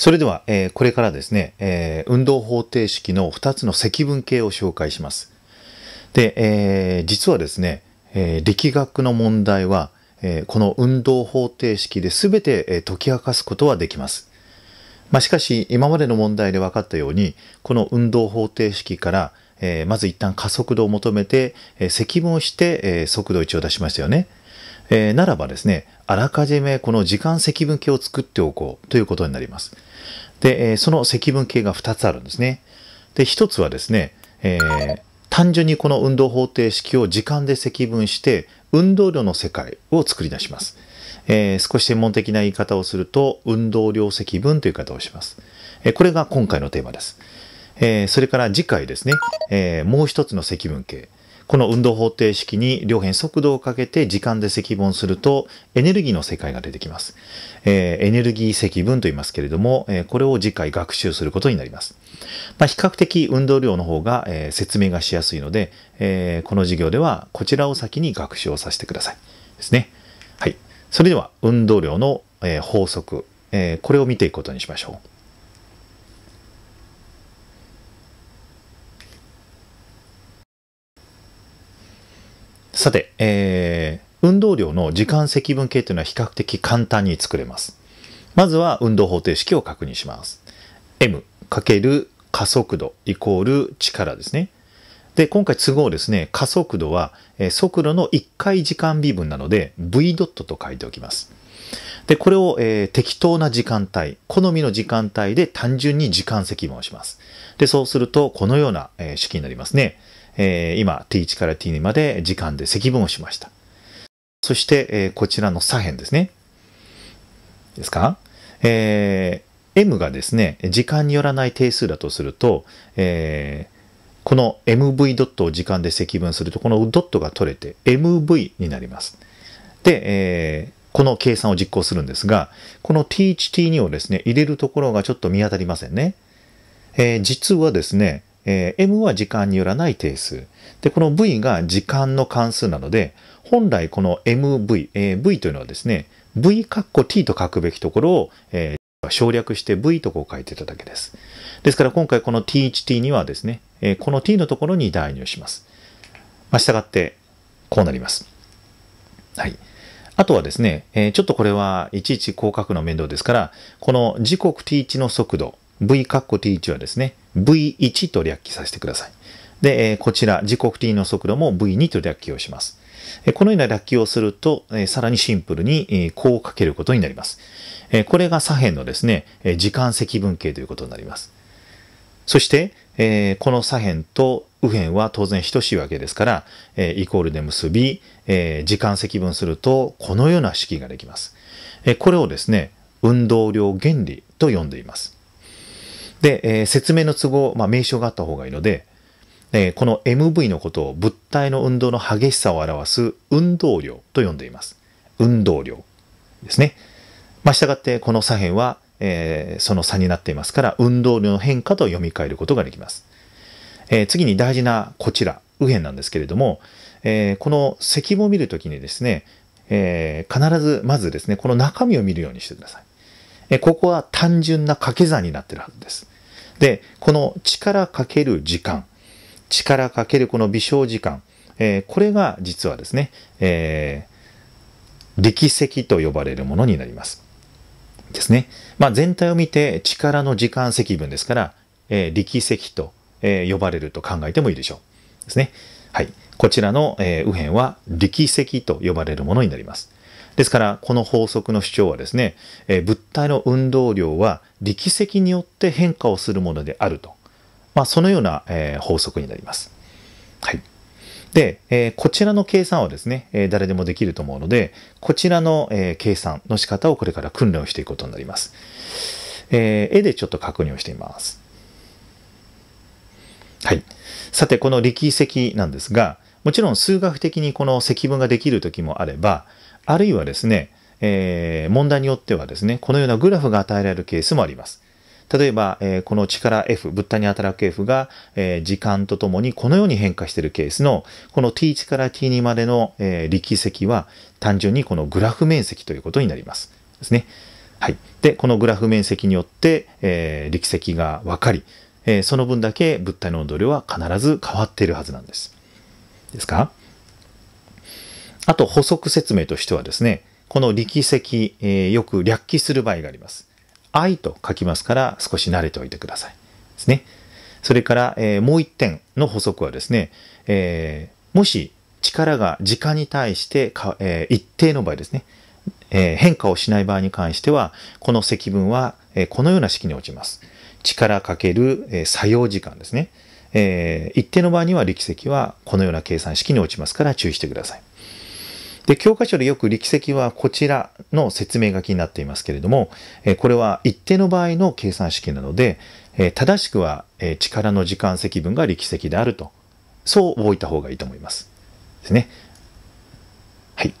それでは、えー、これからですね、えー、運動方程式の2つの積分形を紹介します。で、えー、実はですね、え力学の問題は、えこの運動方程式で全て、え解き明かすことはできます。まあ、しかし、今までの問題で分かったように、この運動方程式から、えまず一旦加速度を求めて、え積分をして、え速度1を出しましたよね。えー、ならばですね、あらかじめこの時間積分計を作っておこうということになります。で、えー、その積分計が2つあるんですね。で、1つはですね、えー、単純にこの運動方程式を時間で積分して、運動量の世界を作り出します。えー、少し専門的な言い方をすると、運動量積分という言い方をします。えー、これが今回のテーマです。えー、それから次回ですね、えもう一つの積分形。この運動方程式に両辺速度をかけて時間で積分するとエネルギーの世界が出てきます。えー、エネルギー積分と言いますけれども、えー、これを次回学習することになります。まあ、比較的運動量の方が、えー、説明がしやすいので、えこの授業ではこちらを先に学習をさせてください。ですね。はい。それでは運動量の、え法則、えこれを見ていくことにしましょう。さて、えー、運動量の時間積分計というのは比較的簡単に作れます。まずは運動方程式を確認します。m かける加速度イコール力ですね。で、今回都合ですね、加速度は、え速度の1回時間微分なので v ドットと書いておきます。で、これを、えー、適当な時間帯、好みの時間帯で単純に時間積分をします。で、そうするとこのような、えー、式になりますね。えー、今 t1 から t2 まで時間で積分をしました。そして、えー、こちらの左辺ですね。ですかえー、m がですね、時間によらない定数だとすると、えー、この mv ドットを時間で積分すると、このドットが取れて mv になります。で、えー、この計算を実行するんですが、この t1t2 をですね、入れるところがちょっと見当たりませんね。えー、実はですね、えー、m は時間によらない定数。で、この v が時間の関数なので、本来この mv、えー、v というのはですね、v カッコ t と書くべきところを、えー、省略して v とこう書いてただけです。ですから今回この t1t にはですね、えー、この t のところに代入します。まあ、従って、こうなります。はい。あとはですね、えー、ちょっとこれはいちいち広角の面倒ですから、この時刻 t1 の速度、v カッコ t1 はですね、v1 と略記させてください。で、こちら、時刻 t の速度も v2 と略記をします。このような略記をすると、さらにシンプルにこうかけることになります。これが左辺のですね、時間積分形ということになります。そして、この左辺と右辺は当然等しいわけですから、イコールで結び、時間積分すると、このような式ができます。これをですね、運動量原理と呼んでいます。で、えー、説明の都合、まあ、名称があった方がいいので、えー、この MV のことを物体の運動の激しさを表す運動量と呼んでいます。運動量ですね。まあ、したがってこの左辺は、えー、その差になっていますから、運動量の変化と読み替えることができます。えー、次に大事なこちら、右辺なんですけれども、えー、この積を見るときにですね、えー、必ずまずですね、この中身を見るようにしてください。えー、ここは単純な掛け算になってるはずです。で、この力かける時間、力かけるこの微小時間、えー、これが実はですね、えー、力石と呼ばれるものになります。ですね。まあ、全体を見て力の時間積分ですから、えー、力石と、え呼ばれると考えてもいいでしょう。ですね。はい。こちらの、え右辺は力石と呼ばれるものになります。ですから、この法則の主張はですね、え物体の運動量は力積によって変化をするものであると。まあ、そのような、え法則になります。はい。で、えこちらの計算はですね、え誰でもできると思うので、こちらの、え計算の仕方をこれから訓練をしていくことになります。え絵でちょっと確認をしてみます。はい。さて、この力積なんですが、もちろん数学的にこの積分ができる時もあれば、あるいはですね、えー、問題によってはですね、このようなグラフが与えられるケースもあります。例えば、えー、この力 F、物体に働く F が、えー、時間とともにこのように変化しているケースの、この t1 から t2 までの、えー、力積は単純にこのグラフ面積ということになります。ですね。はい。で、このグラフ面積によって、えー、力積が分かり、えー、その分だけ物体の温度量は必ず変わっているはずなんです。ですかあと補足説明としてはですね、この力石、えー、よく略記する場合があります。愛と書きますから少し慣れておいてください。ですね。それから、えー、もう一点の補足はですね、えー、もし力が時間に対してか、えー、一定の場合ですね、え変化をしない場合に関しては、この積分は、えこのような式に落ちます。力かける、え作用時間ですね。え一定の場合には力積はこのような計算式に落ちますから注意してください。で、教科書でよく力石はこちらの説明書きになっていますけれども、えこれは一定の場合の計算式なので、え正しくは、え力の時間積分が力石であると、そう覚えた方がいいと思います。ですね。はい。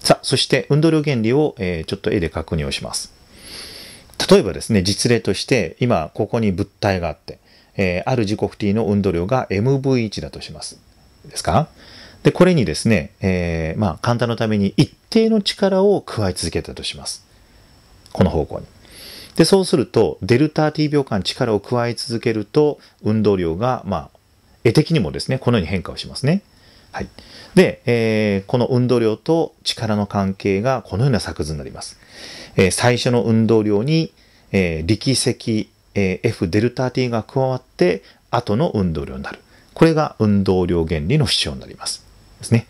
さあ、そして運動量原理を、えちょっと絵で確認をします。例えばですね、実例として、今、ここに物体があって、えある時刻 t の運動量が mv1 だとします。ですかで、これにですね、えー、まあ、簡単のために一定の力を加え続けたとします。この方向に。で、そうすると、デルタ t 秒間力を加え続けると、運動量が、まあ、絵的にもですね、このように変化をしますね。はい。で、えー、この運動量と力の関係がこのような作図になります。えー、最初の運動量に、えー、力積、え F デルタ t が加わって、後の運動量になる。これが運動量原理の主張になります。ですね。